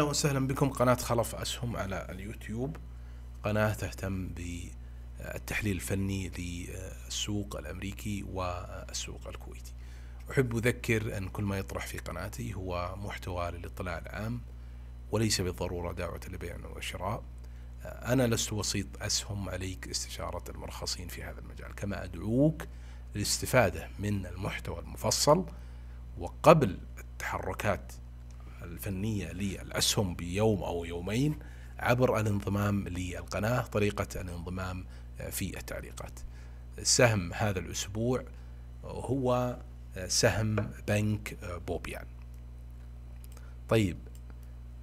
اهلا وسهلا بكم قناة خلف اسهم على اليوتيوب قناة تهتم بالتحليل الفني للسوق الامريكي والسوق الكويتي. احب اذكر ان كل ما يطرح في قناتي هو محتوى للاطلاع العام وليس بالضرورة دعوة لبيع وشراء. انا لست وسيط اسهم عليك استشارة المرخصين في هذا المجال كما ادعوك للاستفادة من المحتوى المفصل وقبل التحركات الفنية للأسهم بيوم أو يومين عبر الانضمام للقناة طريقة الانضمام في التعليقات سهم هذا الأسبوع هو سهم بنك بوبيان طيب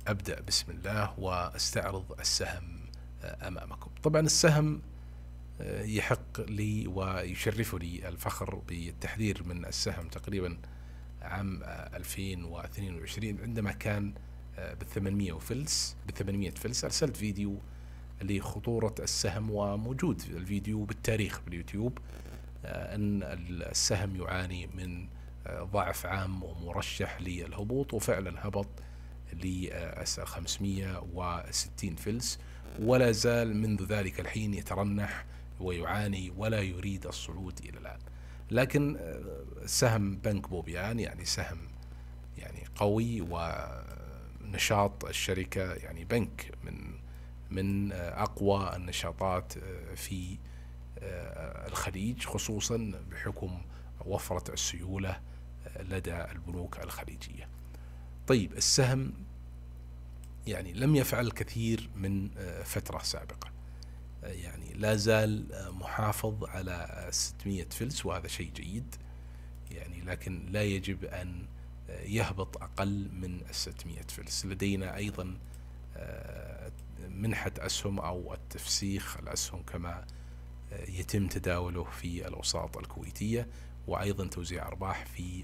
أبدأ بسم الله وأستعرض السهم أمامكم طبعا السهم يحق لي ويشرفني الفخر بالتحذير من السهم تقريبا عام 2022 آه، عندما كان آه، بال 800 وفلس بال 800 فلس ارسلت فيديو لخطورة السهم وموجود الفيديو بالتاريخ باليوتيوب آه، أن السهم يعاني من ضعف عام ومرشح للهبوط وفعلا هبط ل 560 فلس ولا زال منذ ذلك الحين يترنح ويعاني ولا يريد الصعود إلى الآن لكن آه، سهم بنك بوبيان يعني سهم يعني قوي ونشاط الشركة يعني بنك من من آه، أقوى النشاطات آه، في الخليج خصوصا بحكم وفرة السيولة لدى البنوك الخليجية طيب السهم يعني لم يفعل الكثير من فترة سابقة يعني لا زال محافظ على 600 فلس وهذا شيء جيد يعني لكن لا يجب أن يهبط أقل من 600 فلس لدينا أيضا آه، منحة أسهم أو التفسيخ الأسهم كما آه، يتم تداوله في الأوساط الكويتية وأيضا توزيع أرباح في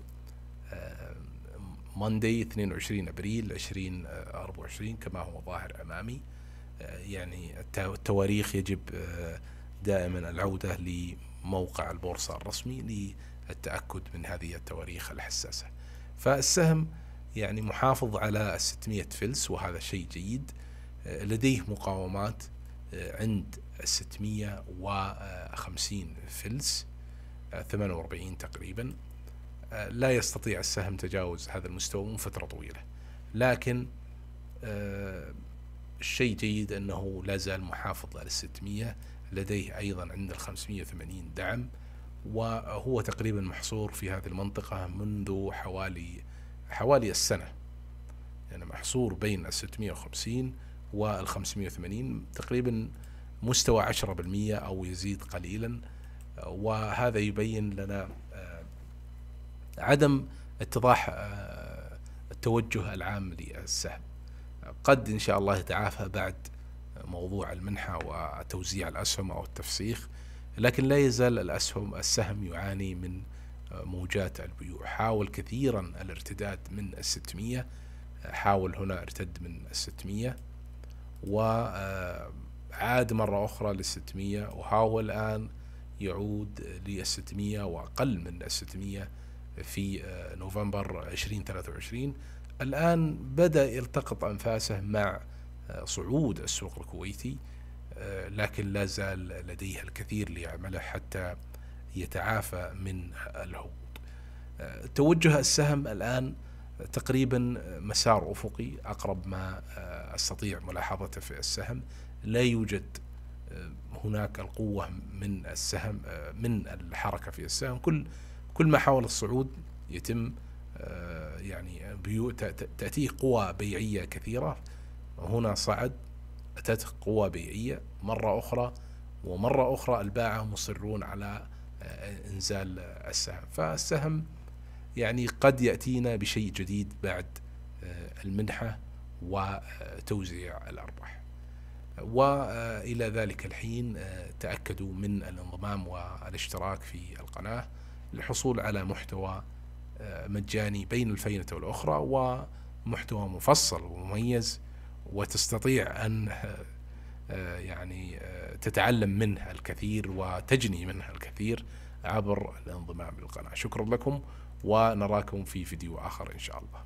موندي آه، 22 أبريل 2024 كما هو ظاهر أمامي يعني التواريخ يجب آه، دائما العودة لموقع البورصة الرسمي للتأكد من هذه التواريخ الحساسة فالسهم يعني محافظ على 600 فلس وهذا شيء جيد آه، لديه مقاومات آه، عند 650 فلس 48 تقريبا لا يستطيع السهم تجاوز هذا المستوى من فترة طويلة لكن الشيء جيد أنه لا زال محافظ على 600 لديه أيضا عند ال 580 دعم وهو تقريبا محصور في هذه المنطقة منذ حوالي حوالي السنة يعني محصور بين ال 650 وال 580 تقريبا مستوى 10% أو يزيد قليلا وهذا يبين لنا آه، عدم اتضاح آه، التوجه العام للسهم قد إن شاء الله يتعافى بعد موضوع المنحة وتوزيع الأسهم أو التفسيخ لكن لا يزال الأسهم السهم يعاني من موجات البيوع حاول كثيرا الارتداد من الستمية حاول هنا ارتد من الستمية وعاد مرة أخرى للستمية وهاو الآن يعود للستمية وأقل من الستمية في نوفمبر 2023 الآن بدأ يلتقط أنفاسه مع آه، صعود السوق الكويتي آه، لكن لا زال لديه الكثير ليعمله حتى يتعافى من الهبوط آه، توجه السهم الآن تقريبا مسار أفقي أقرب ما أستطيع ملاحظته في السهم لا يوجد هناك القوة من السهم من الحركة في السهم كل كل ما حاول الصعود يتم يعني بيو تأتيه قوى بيعية كثيرة هنا صعد أتت قوى بيعية مرة أخرى ومرة أخرى الباعة مصرون على آه، إنزال السهم فالسهم يعني قد يأتينا بشيء جديد بعد آه، المنحة وتوزيع الأرباح وإلى ذلك الحين آه، تأكدوا من الانضمام والاشتراك في القناة للحصول على محتوى مجاني بين الفينة والأخرى ومحتوى مفصل ومميز وتستطيع أن آه، يعني آه، تتعلم منها الكثير وتجني منها الكثير عبر الانضمام للقناة شكرا لكم ونراكم في فيديو آخر إن شاء الله